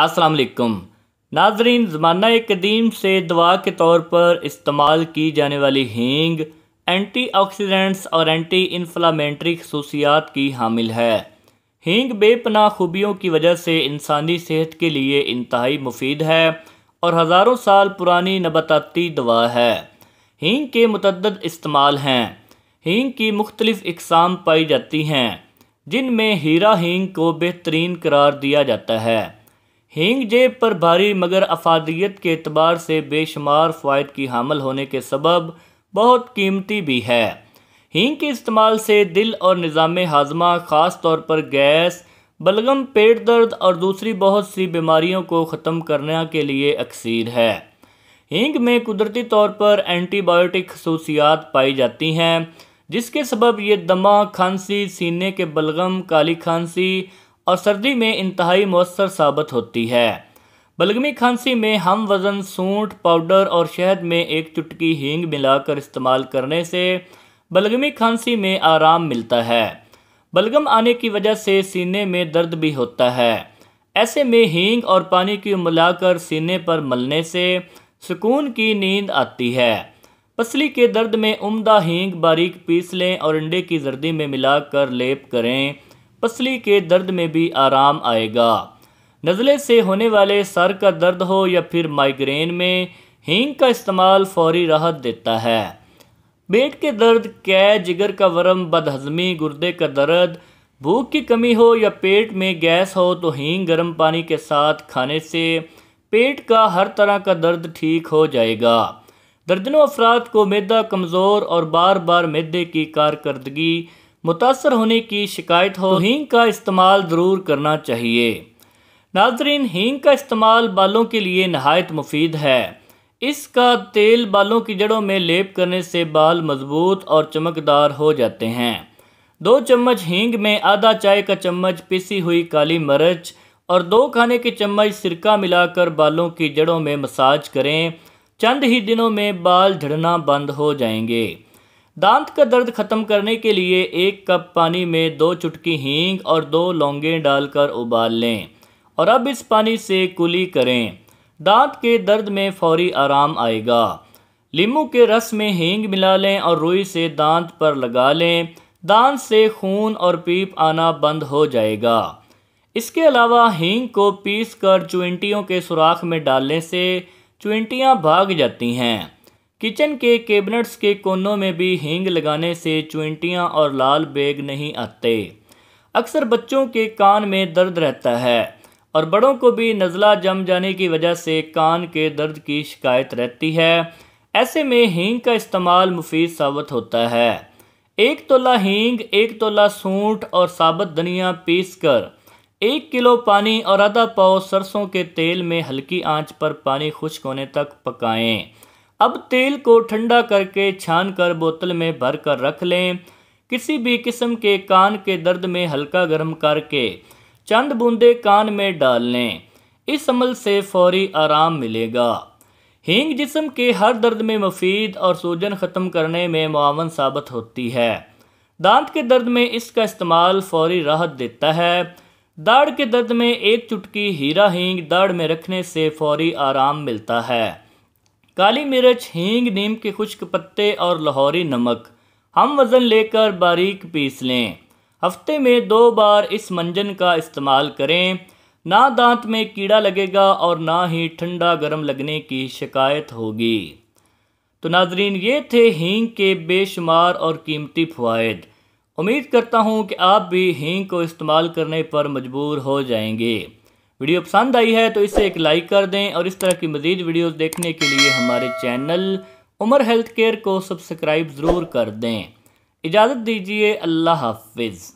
असलकम नाजरीन ज़माना कदीम से दवा के तौर पर इस्तेमाल की जाने वाली हींग एंटी ऑक्सीडेंट्स और एंटी इन्फ्लामेंट्री खसूसियात की हामिल है हींग बेपना खूबियों की वजह से इंसानी सेहत के लिए इंतहाई मुफीद है और हज़ारों साल पुरानी नबाताती दवा है हींग के मतद इस्तेमाल हैं हींग की मुख्तलिफ़ इकसाम पाई जाती हैं जिनमें हीरा हींग को बेहतरीन करार दिया जाता है हींग जेब पर भारी मगर अफादियत के अतबार से बेशुमार फ़ायद की हामल होने के सबब बहुत कीमती भी है हींग के इस्तेमाल से दिल और निज़ाम हाजमा ख़ास तौर पर गैस बलगम पेट दर्द और दूसरी बहुत सी बीमारियों को ख़त्म करने के लिए अक्सर है हींग में कुदरती तौर पर एंटीबायोटिक खसूसियात पाई जाती हैं जिसके सबब ये दमा खांसी सीने के बलगम काली खांसी और सर्दी में इंतहाई मौसर साबित होती है बलगमी खांसी में हम वज़न सूंठ पाउडर और शहद में एक चुटकी हींग मिलाकर इस्तेमाल करने से बलगमी खांसी में आराम मिलता है बलगम आने की वजह से सीने में दर्द भी होता है ऐसे में हींग और पानी की मिलाकर सीने पर मलने से सुकून की नींद आती है पसली के दर्द में उम्दा हींग बारीक पीस लें और अंडे की जर्दी में मिलाकर लेप करें पसली के दर्द में भी आराम आएगा नज़ले से होने वाले सर का दर्द हो या फिर माइग्रेन में हींग का इस्तेमाल फौरी राहत देता है पेट के दर्द कै जिगर का वरम बदहजमी गुर्दे का दर्द भूख की कमी हो या पेट में गैस हो तो हींग गर्म पानी के साथ खाने से पेट का हर तरह का दर्द ठीक हो जाएगा दर्जनों अफराद को मैदा कमज़ोर और बार बार मैदे की कारकर्दगी मुतासर होने की शिकायत हो तो हींग का इस्तेमाल ज़रूर करना चाहिए नाजरीन हींग का इस्तेमाल बालों के लिए नहायत मुफीद है इसका तेल बालों की जड़ों में लेप करने से बाल मजबूत और चमकदार हो जाते हैं दो चम्मच हींग में आधा चाय का चम्मच पिसी हुई काली मिर्च और दो खाने के चम्मच सिरका मिलाकर बालों की जड़ों में मसाज करें चंद ही दिनों में बाल झड़ना बंद हो जाएंगे दांत का दर्द खत्म करने के लिए एक कप पानी में दो चुटकी हींग और दो लौंगे डालकर उबाल लें और अब इस पानी से कुली करें दांत के दर्द में फौरी आराम आएगा लीमू के रस में हींग मिला लें और रुई से दांत पर लगा लें दांत से खून और पीप आना बंद हो जाएगा इसके अलावा हींग को पीस कर के सुराख में डालने से चुंटियाँ भाग जाती हैं किचन के कैबिनेट्स के कोनों में भी हींग लगाने से चुंटियाँ और लाल बैग नहीं आते अक्सर बच्चों के कान में दर्द रहता है और बड़ों को भी नज़ला जम जाने की वजह से कान के दर्द की शिकायत रहती है ऐसे में हींग का इस्तेमाल मुफीद साबित होता है एक तोला हींग एक तोला सूंठ और साबुत धनिया पीस कर एक किलो पानी और आधा पाव सरसों के तेल में हल्की आंच पर पानी खुश्क होने तक पकाएं अब तेल को ठंडा करके छान कर बोतल में भर कर रख लें किसी भी किस्म के कान के दर्द में हल्का गर्म करके चंद बूंदे कान में डाल लें इस अमल से फौरी आराम मिलेगा हींग जिसम के हर दर्द में मफीद और सूजन ख़त्म करने में मावन साबित होती है दांत के दर्द में इसका इस्तेमाल फौरी राहत देता है दाढ़ के दर्द में एक चुटकी हीरा हींग दाढ़ में रखने से फौरी आराम मिलता है काली मिर्च हींग नीम के खुश्क पत्ते और लाहौरी नमक हम वज़न लेकर बारीक पीस लें हफ्ते में दो बार इस मंजन का इस्तेमाल करें ना दांत में कीड़ा लगेगा और ना ही ठंडा गर्म लगने की शिकायत होगी तो नाजरीन ये थे हींग के बेशुमार और कीमती फ़वाद उम्मीद करता हूँ कि आप भी हींग को इस्तेमाल करने पर मजबूर हो जाएंगे वीडियो पसंद आई है तो इसे एक लाइक कर दें और इस तरह की मज़ीद वीडियोस देखने के लिए हमारे चैनल उमर हेल्थ केयर को सब्सक्राइब ज़रूर कर दें इजाज़त दीजिए अल्लाह हाफिज़